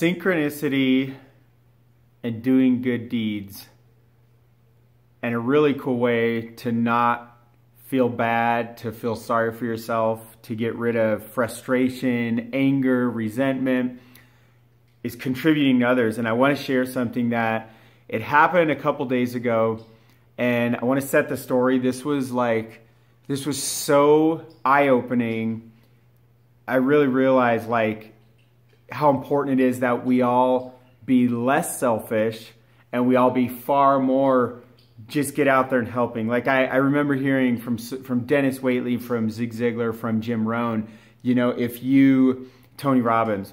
synchronicity and doing good deeds and a really cool way to not feel bad, to feel sorry for yourself, to get rid of frustration, anger, resentment is contributing to others. And I want to share something that it happened a couple days ago and I want to set the story. This was like this was so eye-opening. I really realized like how important it is that we all be less selfish and we all be far more just get out there and helping. Like I, I remember hearing from from Dennis Waitley, from Zig Ziglar, from Jim Rohn. You know, if you Tony Robbins,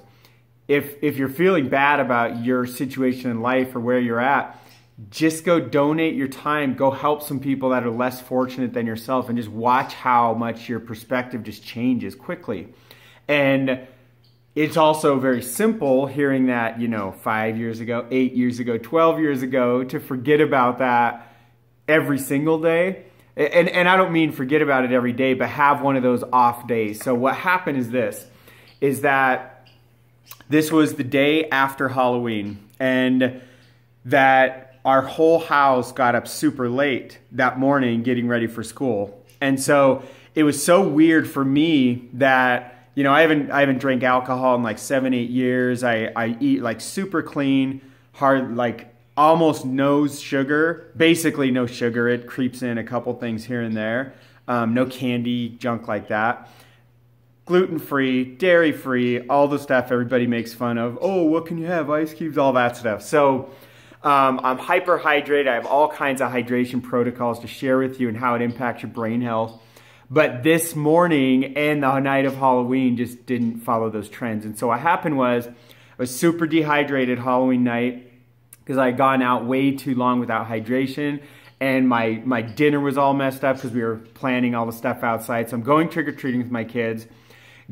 if if you're feeling bad about your situation in life or where you're at, just go donate your time, go help some people that are less fortunate than yourself, and just watch how much your perspective just changes quickly. And it's also very simple hearing that, you know, five years ago, eight years ago, 12 years ago, to forget about that every single day. And, and I don't mean forget about it every day, but have one of those off days. So what happened is this, is that this was the day after Halloween and that our whole house got up super late that morning getting ready for school. And so it was so weird for me that you know, I haven't I haven't drank alcohol in like seven eight years. I I eat like super clean, hard like almost no sugar, basically no sugar. It creeps in a couple things here and there. Um, no candy, junk like that. Gluten free, dairy free, all the stuff everybody makes fun of. Oh, what can you have? Ice cubes, all that stuff. So. Um, I'm hyperhydrated. I have all kinds of hydration protocols to share with you and how it impacts your brain health. But this morning and the night of Halloween just didn't follow those trends. And so what happened was I was super dehydrated Halloween night because I had gone out way too long without hydration. And my, my dinner was all messed up because we were planning all the stuff outside. So I'm going trick-or-treating with my kids.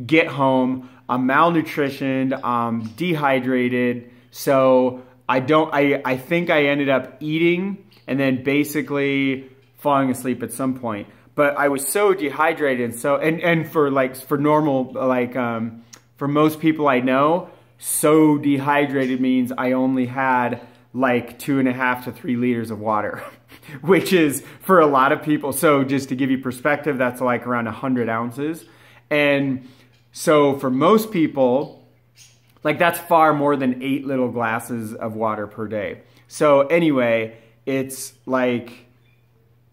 Get home. I'm malnutritioned. I'm dehydrated. So I don't I, I think I ended up eating and then basically falling asleep at some point but I was so dehydrated. So, and, and for like, for normal, like, um, for most people I know, so dehydrated means I only had like two and a half to three liters of water, which is for a lot of people. So just to give you perspective, that's like around a hundred ounces. And so for most people, like that's far more than eight little glasses of water per day. So anyway, it's like,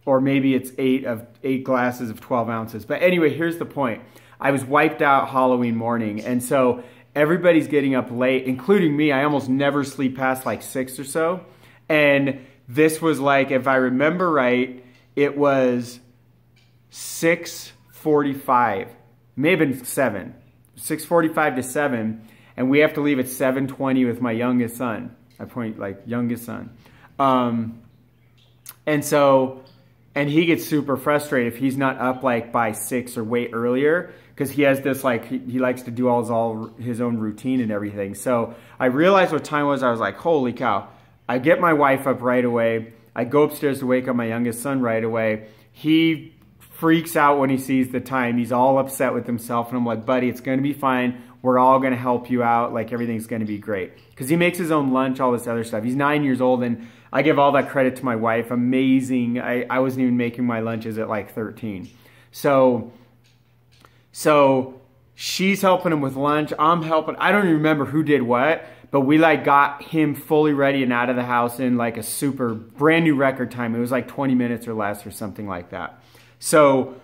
or maybe it's eight of eight glasses of 12 ounces. But anyway, here's the point. I was wiped out Halloween morning. And so everybody's getting up late, including me. I almost never sleep past like six or so. And this was like, if I remember right, it was 645, may have been seven, 645 to seven. And we have to leave at 720 with my youngest son. I point like youngest son. Um, and so and he gets super frustrated if he's not up like by six or way earlier because he has this like he, he, likes to do all his all his own routine and everything. So I realized what time was. I was like, holy cow! I get my wife up right away. I go upstairs to wake up my youngest son right away. He freaks out when he sees the time. He's all upset with himself, and I'm like, buddy, it's gonna be fine. We're all gonna help you out. Like everything's gonna be great because he makes his own lunch, all this other stuff. He's nine years old and I give all that credit to my wife. Amazing. I, I wasn't even making my lunches at like 13. So, so she's helping him with lunch. I'm helping. I don't remember who did what, but we like got him fully ready and out of the house in like a super brand new record time. It was like 20 minutes or less or something like that. So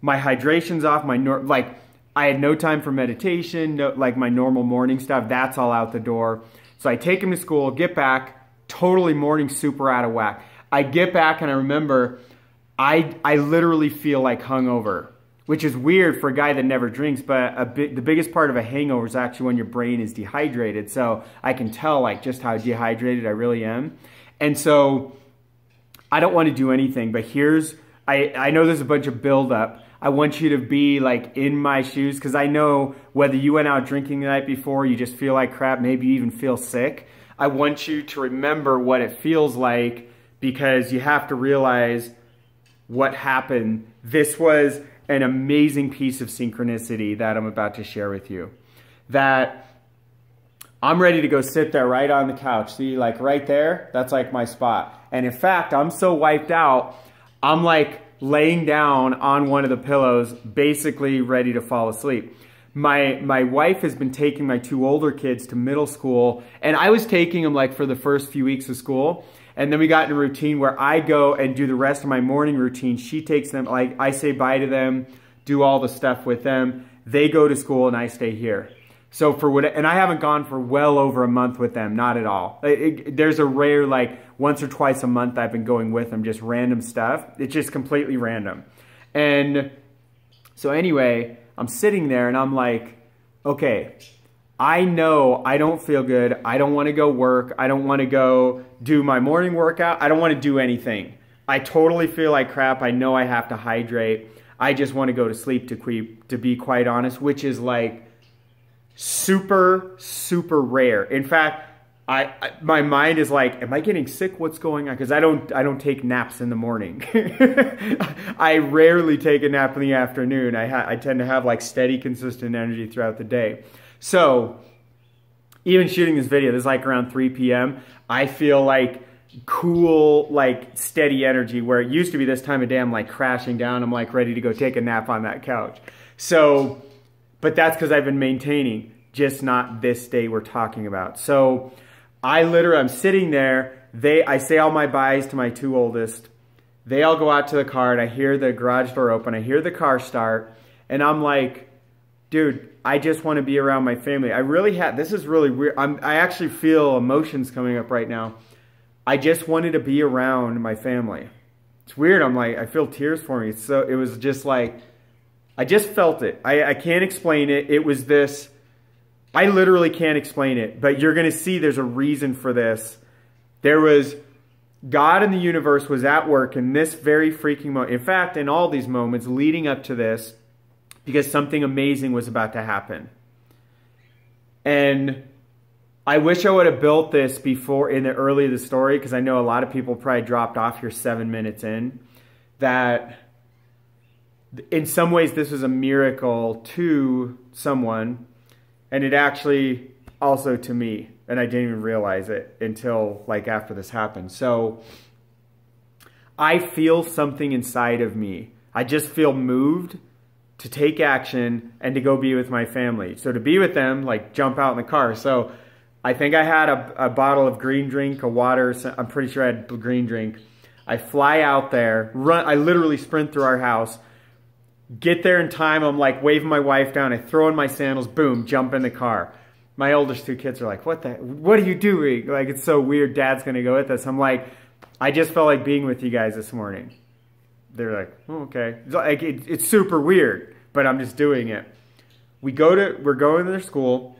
my hydration's off, my nor like I had no time for meditation, no, like my normal morning stuff. That's all out the door. So I take him to school, get back, totally morning super out of whack. I get back and I remember I, I literally feel like hungover, which is weird for a guy that never drinks, but bi the biggest part of a hangover is actually when your brain is dehydrated. So I can tell like just how dehydrated I really am. And so I don't want to do anything, but here's, I, I know there's a bunch of buildup. I want you to be like in my shoes because I know whether you went out drinking the night before, you just feel like crap, maybe you even feel sick. I want you to remember what it feels like because you have to realize what happened. This was an amazing piece of synchronicity that I'm about to share with you. That I'm ready to go sit there right on the couch. See, like right there, that's like my spot. And in fact, I'm so wiped out, I'm like laying down on one of the pillows, basically ready to fall asleep my my wife has been taking my two older kids to middle school, and I was taking them like for the first few weeks of school. And then we got in a routine where I go and do the rest of my morning routine. She takes them, like I say bye to them, do all the stuff with them. They go to school and I stay here. So for what, and I haven't gone for well over a month with them, not at all. It, it, there's a rare like once or twice a month I've been going with them, just random stuff. It's just completely random. And so anyway, I'm sitting there and I'm like, okay, I know I don't feel good. I don't want to go work. I don't want to go do my morning workout. I don't want to do anything. I totally feel like crap. I know I have to hydrate. I just want to go to sleep to, que- to be quite honest, which is like super, super rare. In fact, I, I, my mind is like, am I getting sick? What's going on? Because I don't I don't take naps in the morning. I rarely take a nap in the afternoon. I I tend to have like steady, consistent energy throughout the day. So even shooting this video, this is like around 3 p.m. I feel like cool, like steady energy where it used to be this time of day, I'm like crashing down. I'm like ready to go take a nap on that couch. So, but that's because I've been maintaining, just not this day we're talking about. So I literally, I'm sitting there. They, I say all my buys to my two oldest. They all go out to the car and I hear the garage door open. I hear the car start and I'm like, dude, I just want to be around my family. I really had, this is really weird. I'm, I actually feel emotions coming up right now. I just wanted to be around my family. It's weird. I'm like, I feel tears for me. So it was just like, I just felt it. I, I can't explain it. It was this I literally can't explain it, but you're going to see there's a reason for this. There was God in the universe was at work in this very freaking moment. In fact, in all these moments leading up to this, because something amazing was about to happen. And I wish I would have built this before in the early of the story, because I know a lot of people probably dropped off here seven minutes in. That in some ways this was a miracle to someone and it actually also to me and i didn't even realize it until like after this happened so i feel something inside of me i just feel moved to take action and to go be with my family so to be with them like jump out in the car so i think i had a, a bottle of green drink a water i'm pretty sure i had green drink i fly out there run i literally sprint through our house Get there in time. I'm like waving my wife down. I throw in my sandals. Boom, jump in the car. My oldest two kids are like, what the, what are you doing? Like, it's so weird. Dad's going to go with us. I'm like, I just felt like being with you guys this morning. They're like, oh, okay. It's like, it, it's super weird, but I'm just doing it. We go to, we're going to their school.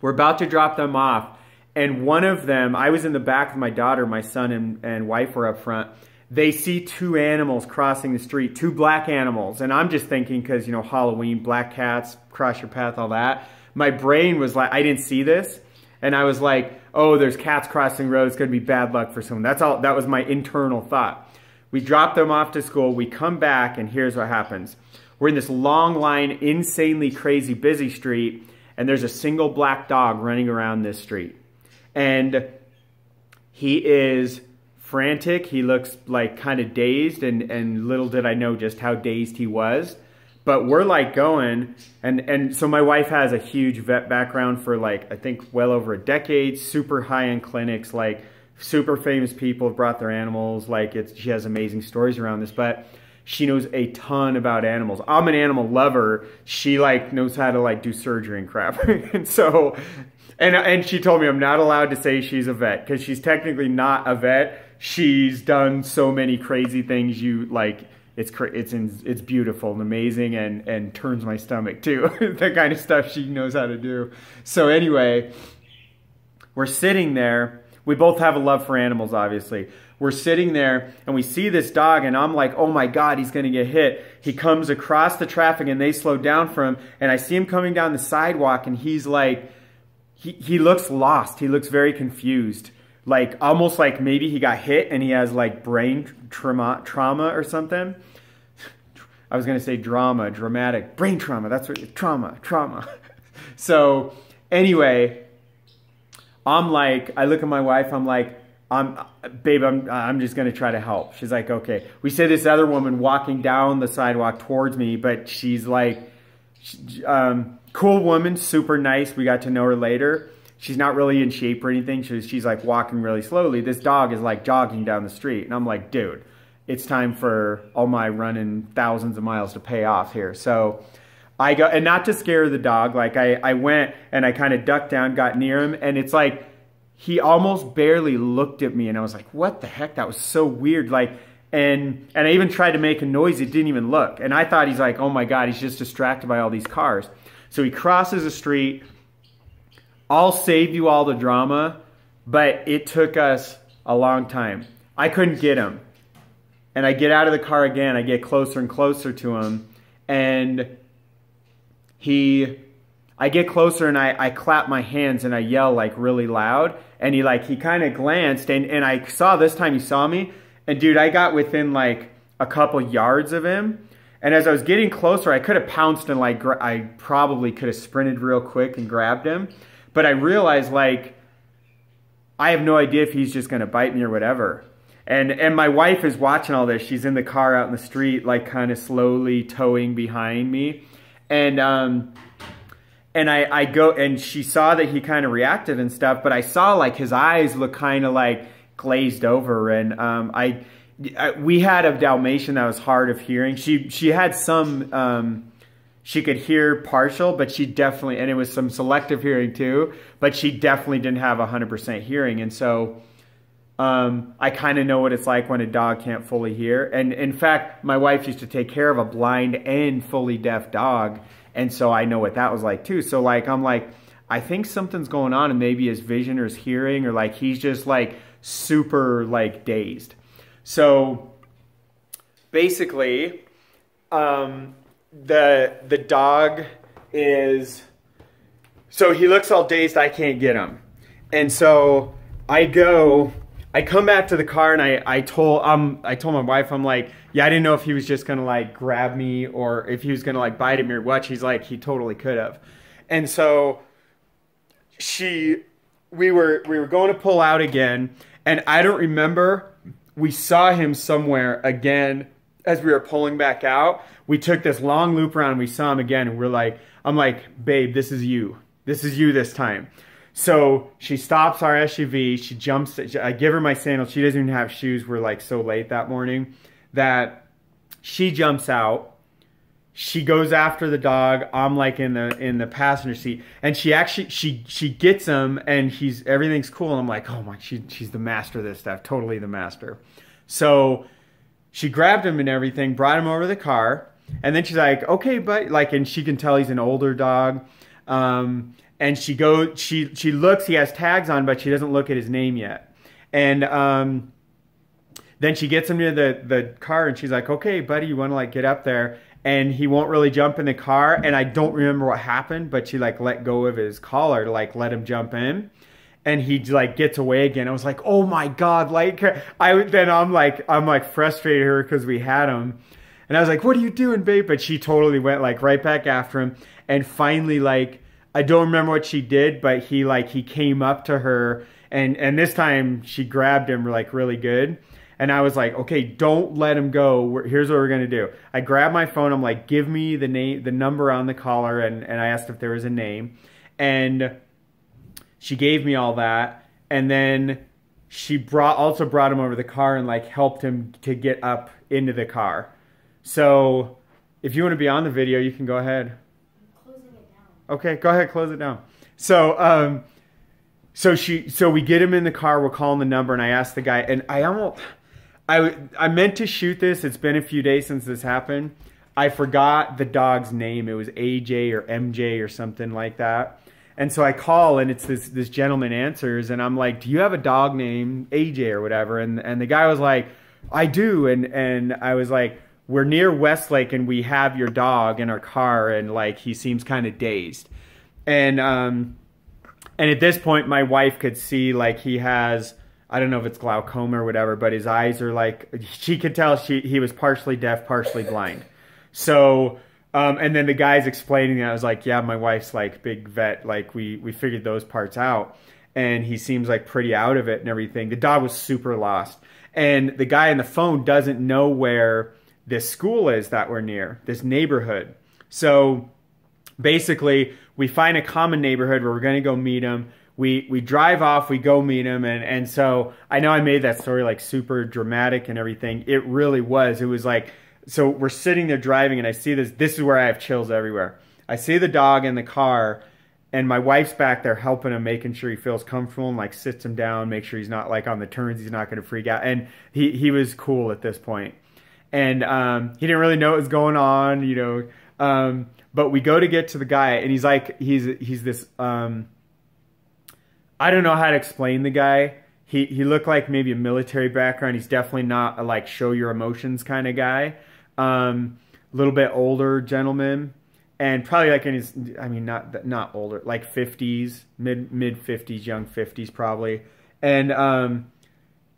We're about to drop them off. And one of them, I was in the back with my daughter, my son and, and wife were up front they see two animals crossing the street, two black animals. And I'm just thinking, because, you know, Halloween, black cats, cross your path, all that. My brain was like, I didn't see this. And I was like, oh, there's cats crossing roads, it's gonna be bad luck for someone. That's all, that was my internal thought. We drop them off to school, we come back, and here's what happens. We're in this long line, insanely crazy busy street, and there's a single black dog running around this street. And he is frantic. He looks like kind of dazed, and, and little did I know just how dazed he was. But we're like going, and, and so my wife has a huge vet background for like, I think well over a decade, super high end clinics, like super famous people have brought their animals. Like it's, she has amazing stories around this, but she knows a ton about animals. I'm an animal lover. She like knows how to like do surgery and crap. and so, and, and she told me I'm not allowed to say she's a vet because she's technically not a vet, she's done so many crazy things you like it's it's it's beautiful and amazing and and turns my stomach too the kind of stuff she knows how to do so anyway we're sitting there we both have a love for animals obviously we're sitting there and we see this dog and i'm like oh my god he's going to get hit he comes across the traffic and they slow down for him and i see him coming down the sidewalk and he's like he, he looks lost he looks very confused like almost like maybe he got hit and he has like brain trauma trauma or something. I was gonna say drama, dramatic, brain trauma. That's what trauma, trauma. so anyway, I'm like, I look at my wife. I'm like, I'm, babe, I'm, I'm just gonna try to help. She's like, okay. We see this other woman walking down the sidewalk towards me, but she's like, um, cool woman, super nice. We got to know her later she's not really in shape or anything. So she's like walking really slowly. This dog is like jogging down the street. And I'm like, dude, it's time for all my running thousands of miles to pay off here. So I go, and not to scare the dog, like I, I went and I kind of ducked down, got near him. And it's like, he almost barely looked at me. And I was like, what the heck? That was so weird. Like, and, and I even tried to make a noise. It didn't even look. And I thought he's like, oh my God, he's just distracted by all these cars. So he crosses the street I'll save you all the drama, but it took us a long time. I couldn't get him. And I get out of the car again. I get closer and closer to him. And he, I get closer and I, I clap my hands and I yell like really loud. And he like, he kind of glanced and, and I saw this time he saw me. And dude, I got within like a couple yards of him. And as I was getting closer, I could have pounced and like, I probably could have sprinted real quick and grabbed him. But I realized like I have no idea if he's just gonna bite me or whatever. And and my wife is watching all this. She's in the car out in the street, like kind of slowly towing behind me. And um and I, I go and she saw that he kind of reacted and stuff, but I saw like his eyes look kind of like glazed over and um I we had a Dalmatian that was hard of hearing. She she had some um, she could hear partial, but she definitely, and it was some selective hearing too, but she definitely didn't have 100% hearing. And so um, I kind of know what it's like when a dog can't fully hear. And in fact, my wife used to take care of a blind and fully deaf dog. And so I know what that was like too. So like, I'm like, I think something's going on and maybe his vision or his hearing or like, he's just like super like dazed. So basically, um, the the dog is so he looks all dazed. I can't get him, and so I go. I come back to the car and I, I told um I told my wife I'm like yeah I didn't know if he was just gonna like grab me or if he was gonna like bite at me or what she's like he totally could have, and so she we were we were going to pull out again and I don't remember we saw him somewhere again as we were pulling back out, we took this long loop around and we saw him again. And we're like, I'm like, babe, this is you. This is you this time. So she stops our SUV. She jumps. I give her my sandals. She doesn't even have shoes. We're like so late that morning that she jumps out. She goes after the dog. I'm like in the in the passenger seat, and she actually she she gets him, and he's everything's cool. And I'm like, oh my, she she's the master of this stuff. Totally the master. So she grabbed him and everything, brought him over to the car, and then she's like, "Okay, but like," and she can tell he's an older dog. Um, and she go, she she looks. He has tags on, but she doesn't look at his name yet. And um, then she gets him near the the car, and she's like, "Okay, buddy, you want to like get up there?" And he won't really jump in the car. And I don't remember what happened, but she like let go of his collar to like let him jump in and he like gets away again. I was like, oh my god, like I then I'm like I'm like frustrated her because we had him, and I was like, what are you doing, babe? But she totally went like right back after him, and finally like I don't remember what she did, but he like he came up to her and and this time she grabbed him like really good. And I was like, okay, don't let him go. Here's what we're gonna do. I grabbed my phone. I'm like, give me the name, the number on the collar, and and I asked if there was a name, and she gave me all that and then she brought also brought him over the car and like helped him to get up into the car. So if you want to be on the video, you can go ahead. Okay, go ahead, close it down. So um so she so we get him in the car, we're calling the number and I asked the guy and I almost I I meant to shoot this. It's been a few days since this happened. I forgot the dog's name. It was AJ or MJ or something like that. And so I call and it's this this gentleman answers and I'm like, "Do you have a dog named AJ or whatever?" And and the guy was like, "I do." And and I was like, "We're near Westlake and we have your dog in our car and like he seems kind of dazed." And um and at this point my wife could see like he has I don't know if it's glaucoma or whatever, but his eyes are like she could tell she he was partially deaf, partially blind. So um, and then the guys explaining it, I was like, yeah, my wife's like big vet. Like we, we figured those parts out and he seems like pretty out of it and everything. The dog was super lost. And the guy on the phone doesn't know where this school is that we're near, this neighborhood. So basically we find a common neighborhood where we're going to go meet him we we drive off, we go meet him, and and so I know I made that story like super dramatic and everything. It really was. It was like so we're sitting there driving and I see this. This is where I have chills everywhere. I see the dog in the car and my wife's back there helping him, making sure he feels comfortable and like sits him down, make sure he's not like on the turns, he's not going to freak out. And he, he was cool at this point. And um, he didn't really know what was going on, you know. Um, but we go to get to the guy and he's like, he's, he's this, um, I don't know how to explain the guy. He, he looked like maybe a military background. He's definitely not a like show your emotions kind of guy um, little bit older gentleman, and probably like in his, I mean, not not older, like 50s, mid mid 50s, young 50s probably, and um,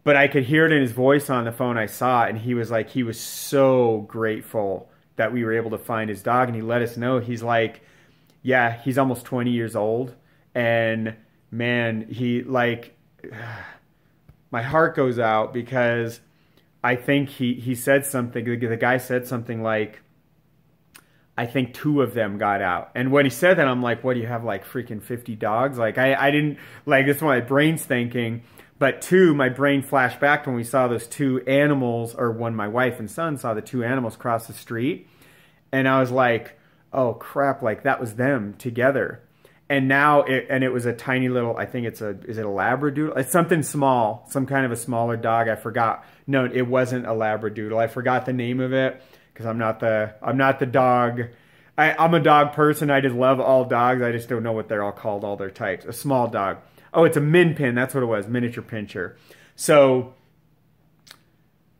but I could hear it in his voice on the phone. I saw it, and he was like, he was so grateful that we were able to find his dog, and he let us know. He's like, yeah, he's almost 20 years old, and man, he like, my heart goes out because I think he, he said something, the guy said something like, I think two of them got out. And when he said that, I'm like, what do you have, like freaking 50 dogs? Like, I, I didn't, like, this. my brain's thinking. But two, my brain flashed back when we saw those two animals, or when my wife and son saw the two animals cross the street. And I was like, oh crap, like that was them together and now it, and it was a tiny little i think it's a is it a labradoodle it's something small some kind of a smaller dog i forgot no it wasn't a labradoodle i forgot the name of it because i'm not the i'm not the dog I, i'm a dog person i just love all dogs i just don't know what they're all called all their types a small dog oh it's a min pin that's what it was miniature pincher so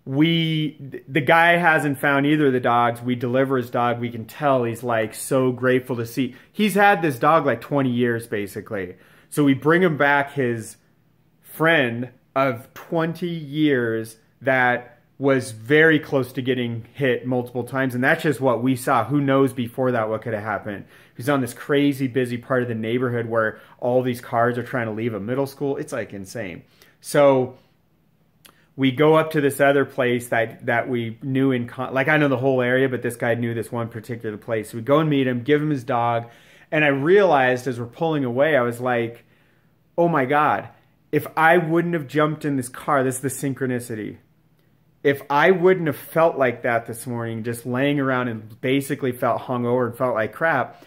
we the guy hasn't found either of the dogs we deliver his dog we can tell he's like so grateful to see he's had this dog like 20 years basically so we bring him back his friend of 20 years that was very close to getting hit multiple times and that's just what we saw who knows before that what could have happened he's on this crazy busy part of the neighborhood where all these cars are trying to leave a middle school it's like insane so we go up to this other place that that we knew in con- like I know the whole area, but this guy knew this one particular place. So we go and meet him, give him his dog, and I realized as we're pulling away, I was like, "Oh my god, if I wouldn't have jumped in this car, this is the synchronicity. If I wouldn't have felt like that this morning, just laying around and basically felt hungover and felt like crap,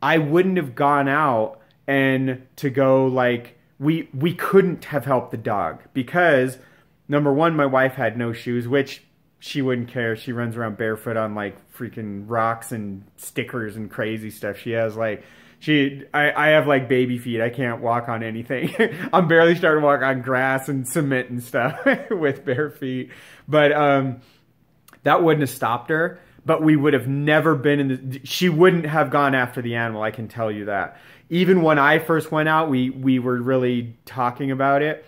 I wouldn't have gone out and to go like we we couldn't have helped the dog because." number one, my wife had no shoes, which she wouldn't care. She runs around barefoot on like freaking rocks and stickers and crazy stuff. She has like she I, I have like baby feet. I can't walk on anything. I'm barely starting to walk on grass and cement and stuff with bare feet. But um that wouldn't have stopped her. But we would have never been in the she wouldn't have gone after the animal, I can tell you that. Even when I first went out, we we were really talking about it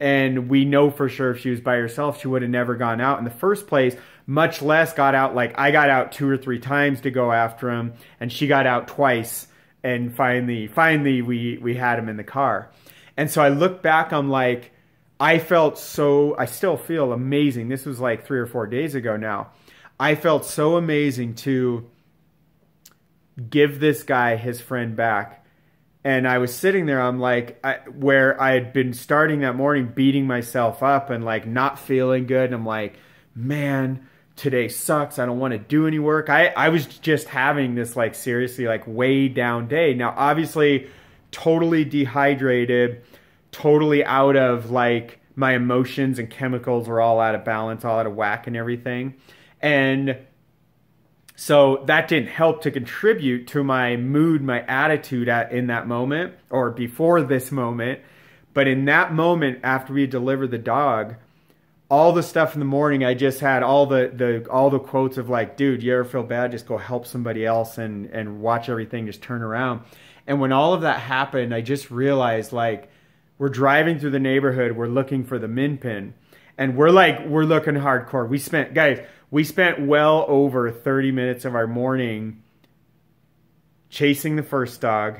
and we know for sure if she was by herself she would have never gone out in the first place much less got out like i got out two or three times to go after him and she got out twice and finally finally we we had him in the car and so i look back i'm like i felt so i still feel amazing this was like three or four days ago now i felt so amazing to give this guy his friend back and I was sitting there. I'm like, I, where I had been starting that morning, beating myself up and like not feeling good. And I'm like, man, today sucks. I don't want to do any work. I, I was just having this like seriously like way down day. Now, obviously, totally dehydrated, totally out of like my emotions and chemicals were all out of balance, all out of whack and everything. And so that didn't help to contribute to my mood, my attitude at, in that moment or before this moment. But in that moment, after we delivered the dog, all the stuff in the morning, I just had all the, the all the quotes of like, dude, you ever feel bad? Just go help somebody else and and watch everything just turn around. And when all of that happened, I just realized like we're driving through the neighborhood, we're looking for the min pin, and we're like we're looking hardcore. We spent guys we spent well over 30 minutes of our morning chasing the first dog,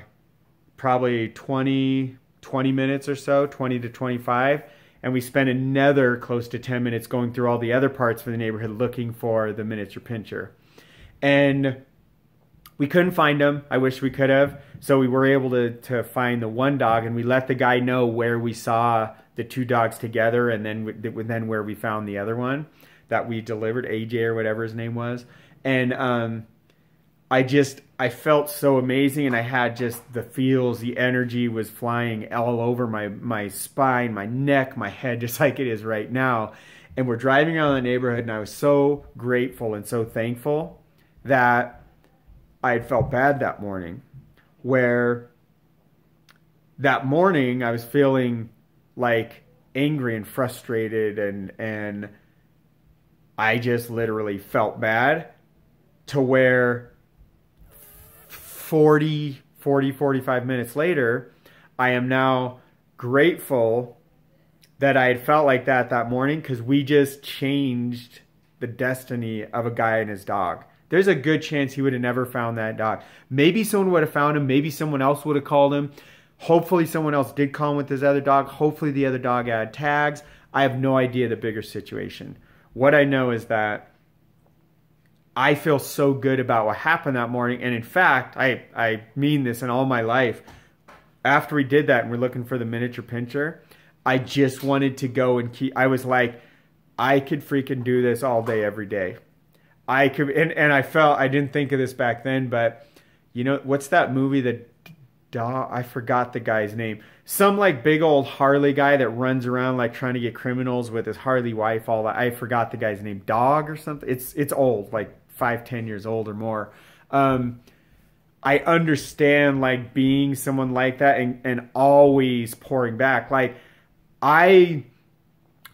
probably 20, 20 minutes or so, 20 to 25. And we spent another close to 10 minutes going through all the other parts of the neighborhood looking for the miniature pincher. And we couldn't find him. I wish we could have. So we were able to, to find the one dog and we let the guy know where we saw the two dogs together and then, then where we found the other one that we delivered, AJ or whatever his name was. And um, I just, I felt so amazing and I had just the feels, the energy was flying all over my, my spine, my neck, my head, just like it is right now. And we're driving around the neighborhood and I was so grateful and so thankful that I had felt bad that morning where that morning I was feeling like angry and frustrated and, and I just literally felt bad to where 40, 40, 45 minutes later, I am now grateful that I had felt like that that morning because we just changed the destiny of a guy and his dog. There's a good chance he would have never found that dog. Maybe someone would have found him. Maybe someone else would have called him. Hopefully someone else did call him with his other dog. Hopefully the other dog had tags. I have no idea the bigger situation. What I know is that I feel so good about what happened that morning. And in fact, I, I mean this in all my life. After we did that and we're looking for the miniature pincher, I just wanted to go and keep, I was like, I could freaking do this all day, every day. I could, and, and I felt, I didn't think of this back then, but you know, what's that movie that Daw, I forgot the guy's name. Some like big old Harley guy that runs around like trying to get criminals with his Harley wife, all that. I forgot the guy's name. Dog or something. It's it's old, like five, ten years old or more. Um, I understand like being someone like that and, and always pouring back. Like I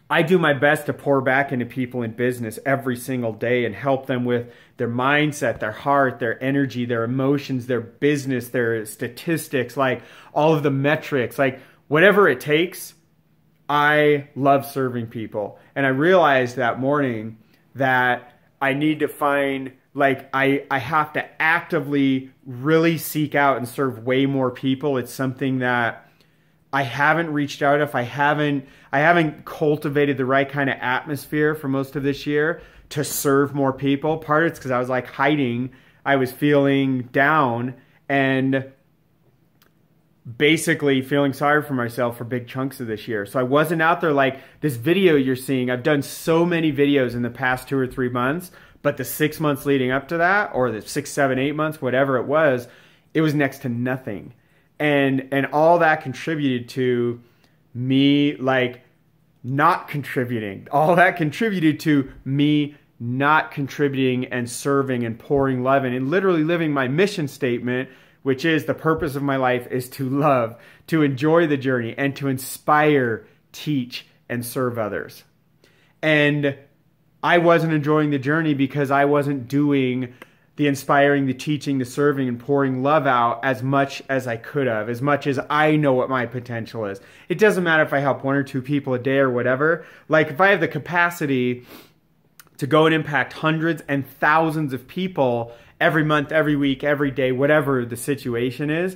I do my best to pour back into people in business every single day and help them with their mindset, their heart, their energy, their emotions, their business, their statistics, like all of the metrics, like whatever it takes. I love serving people. And I realized that morning that I need to find like I, I have to actively really seek out and serve way more people. It's something that I haven't reached out if I haven't I haven't cultivated the right kind of atmosphere for most of this year to serve more people. Part of it's because I was like hiding. I was feeling down and basically feeling sorry for myself for big chunks of this year. So I wasn't out there like this video you're seeing. I've done so many videos in the past two or three months, but the six months leading up to that, or the six, seven, eight months, whatever it was, it was next to nothing. And and all that contributed to me like not contributing. All that contributed to me not contributing and serving and pouring love in and literally living my mission statement, which is the purpose of my life is to love, to enjoy the journey, and to inspire, teach, and serve others. And I wasn't enjoying the journey because I wasn't doing the inspiring, the teaching, the serving, and pouring love out as much as I could have, as much as I know what my potential is. It doesn't matter if I help one or two people a day or whatever. Like, if I have the capacity to go and impact hundreds and thousands of people every month, every week, every day, whatever the situation is,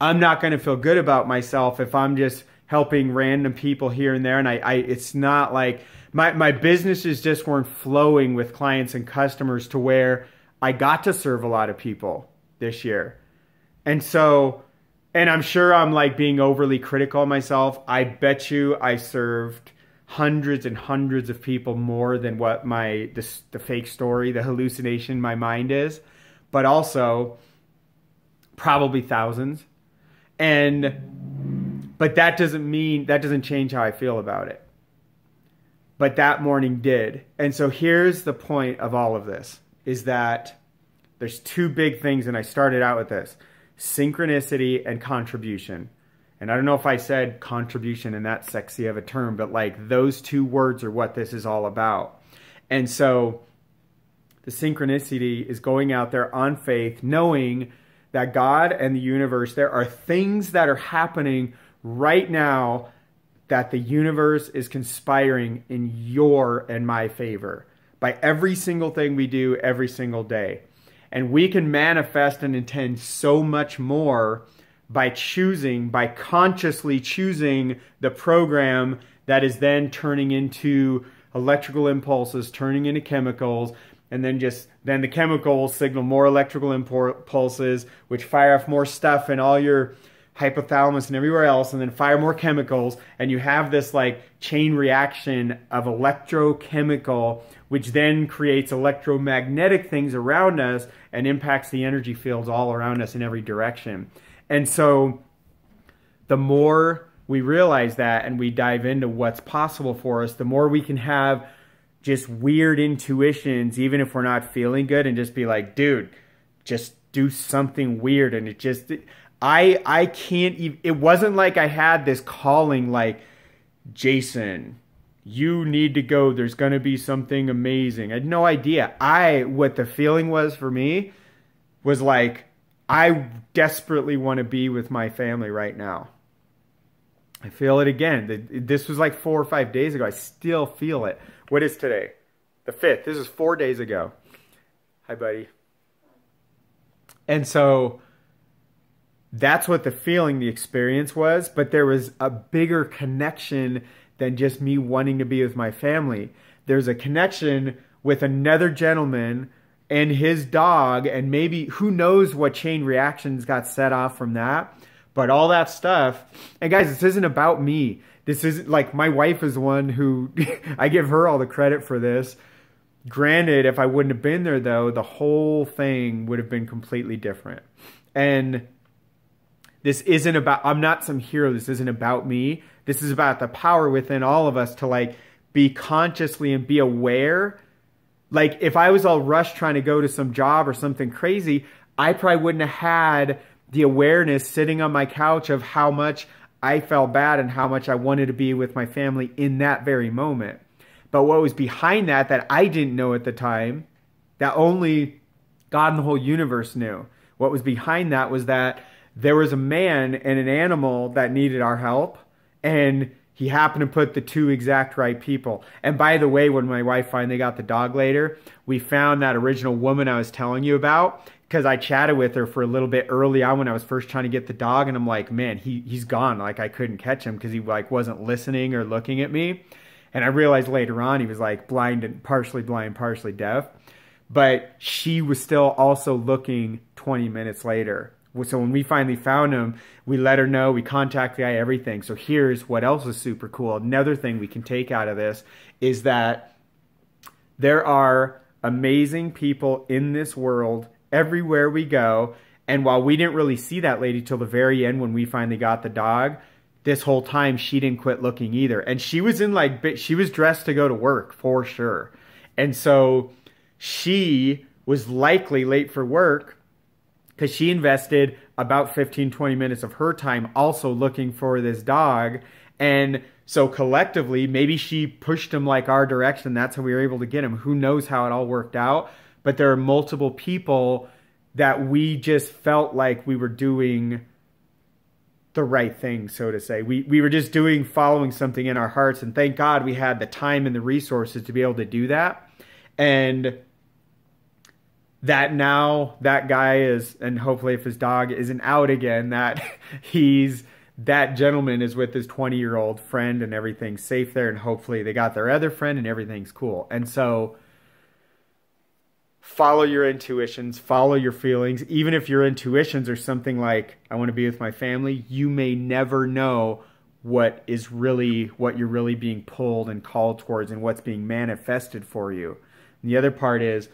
I'm not going to feel good about myself if I'm just helping random people here and there. And I, I it's not like my, my business is just weren't flowing with clients and customers to where I got to serve a lot of people this year. And so, and I'm sure I'm like being overly critical of myself. I bet you I served hundreds and hundreds of people more than what my the, the fake story, the hallucination my mind is, but also probably thousands. And but that doesn't mean that doesn't change how I feel about it. But that morning did. And so here's the point of all of this is that there's two big things, and I started out with this synchronicity and contribution. And I don't know if I said contribution in that sexy of a term, but like those two words are what this is all about. And so the synchronicity is going out there on faith, knowing that God and the universe, there are things that are happening right now that the universe is conspiring in your and my favor by every single thing we do every single day. And we can manifest and intend so much more by choosing, by consciously choosing the program that is then turning into electrical impulses, turning into chemicals, and then just then the chemicals signal more electrical impulses, which fire off more stuff in all your hypothalamus and everywhere else, and then fire more chemicals, and you have this like chain reaction of electrochemical which then creates electromagnetic things around us and impacts the energy fields all around us in every direction. And so the more we realize that and we dive into what's possible for us, the more we can have just weird intuitions, even if we're not feeling good, and just be like, dude, just do something weird. And it just, I, I can't even, it wasn't like I had this calling like, Jason, you need to go. There's going to be something amazing. I had no idea. I, what the feeling was for me was like, I desperately want to be with my family right now. I feel it again. This was like four or five days ago. I still feel it. What is today? The fifth. This is four days ago. Hi, buddy. And so that's what the feeling, the experience was, but there was a bigger connection than just me wanting to be with my family. There's a connection with another gentleman and his dog, and maybe who knows what chain reactions got set off from that. But all that stuff. And guys, this isn't about me. This isn't like my wife is one who I give her all the credit for this. Granted, if I wouldn't have been there though, the whole thing would have been completely different. And this isn't about, I'm not some hero. This isn't about me. This is about the power within all of us to like be consciously and be aware. Like if I was all rushed trying to go to some job or something crazy, I probably wouldn't have had the awareness sitting on my couch of how much I felt bad and how much I wanted to be with my family in that very moment. But what was behind that that I didn't know at the time, that only God and the whole universe knew. What was behind that was that there was a man and an animal that needed our help and he happened to put the two exact right people. And by the way, when my wife finally got the dog later, we found that original woman I was telling you about because I chatted with her for a little bit early on when I was first trying to get the dog and I'm like, "Man, he he's gone." Like I couldn't catch him because he like wasn't listening or looking at me. And I realized later on he was like blind and partially blind, partially deaf. But she was still also looking 20 minutes later so when we finally found him, we let her know, we contact the guy, everything. So here's what else is super cool. Another thing we can take out of this is that there are amazing people in this world everywhere we go. And while we didn't really see that lady till the very end when we finally got the dog, this whole time she didn't quit looking either. And she was in like, she was dressed to go to work for sure. And so she was likely late for work because she invested about 15, 20 minutes of her time also looking for this dog. And so collectively, maybe she pushed him like our direction. That's how we were able to get him. Who knows how it all worked out? But there are multiple people that we just felt like we were doing the right thing, so to say. We we were just doing following something in our hearts, and thank God we had the time and the resources to be able to do that. And that now that guy is, and hopefully if his dog isn't out again, that he's that gentleman is with his 20 year old friend and everything's safe there, and hopefully they got their other friend and everything's cool. And so follow your intuitions, follow your feelings. Even if your intuitions are something like, I want to be with my family, you may never know what is really what you're really being pulled and called towards and what's being manifested for you. And the other part is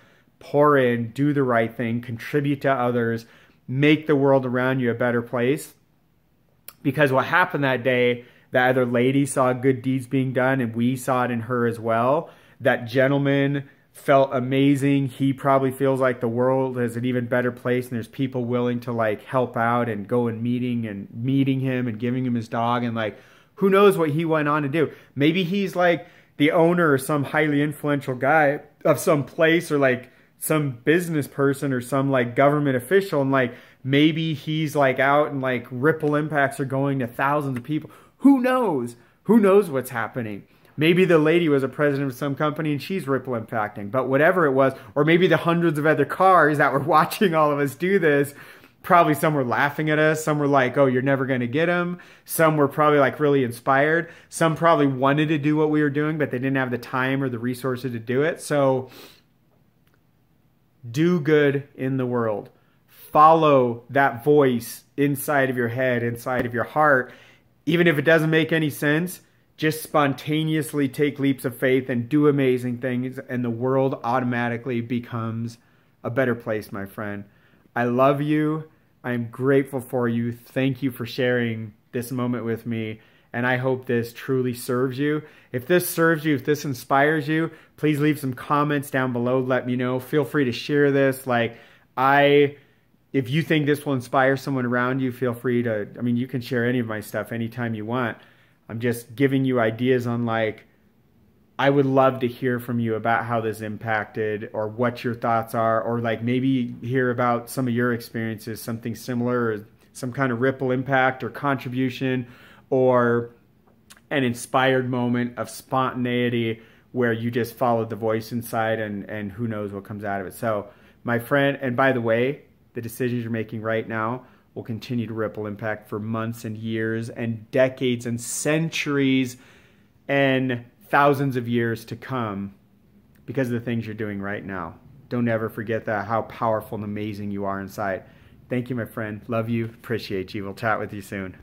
pour in, do the right thing, contribute to others, make the world around you a better place. Because what happened that day, that other lady saw good deeds being done and we saw it in her as well. That gentleman felt amazing. He probably feels like the world is an even better place and there's people willing to like help out and go and meeting and meeting him and giving him his dog and like who knows what he went on to do. Maybe he's like the owner or some highly influential guy of some place or like some business person or some like government official and like maybe he's like out and like ripple impacts are going to thousands of people. Who knows? Who knows what's happening? Maybe the lady was a president of some company and she's ripple impacting, but whatever it was, or maybe the hundreds of other cars that were watching all of us do this, probably some were laughing at us. Some were like, oh, you're never going to get them. Some were probably like really inspired. Some probably wanted to do what we were doing, but they didn't have the time or the resources to do it. So do good in the world. Follow that voice inside of your head, inside of your heart. Even if it doesn't make any sense, just spontaneously take leaps of faith and do amazing things, and the world automatically becomes a better place, my friend. I love you. I am grateful for you. Thank you for sharing this moment with me and I hope this truly serves you. If this serves you, if this inspires you, please leave some comments down below. Let me know. Feel free to share this. Like, I, if you think this will inspire someone around you, feel free to, I mean, you can share any of my stuff anytime you want. I'm just giving you ideas on, like, I would love to hear from you about how this impacted or what your thoughts are, or like maybe hear about some of your experiences, something similar, or some kind of ripple impact or contribution or an inspired moment of spontaneity where you just follow the voice inside and, and who knows what comes out of it. So my friend, and by the way, the decisions you're making right now will continue to ripple impact for months and years and decades and centuries and thousands of years to come because of the things you're doing right now. Don't ever forget that, how powerful and amazing you are inside. Thank you, my friend. Love you. Appreciate you. We'll chat with you soon.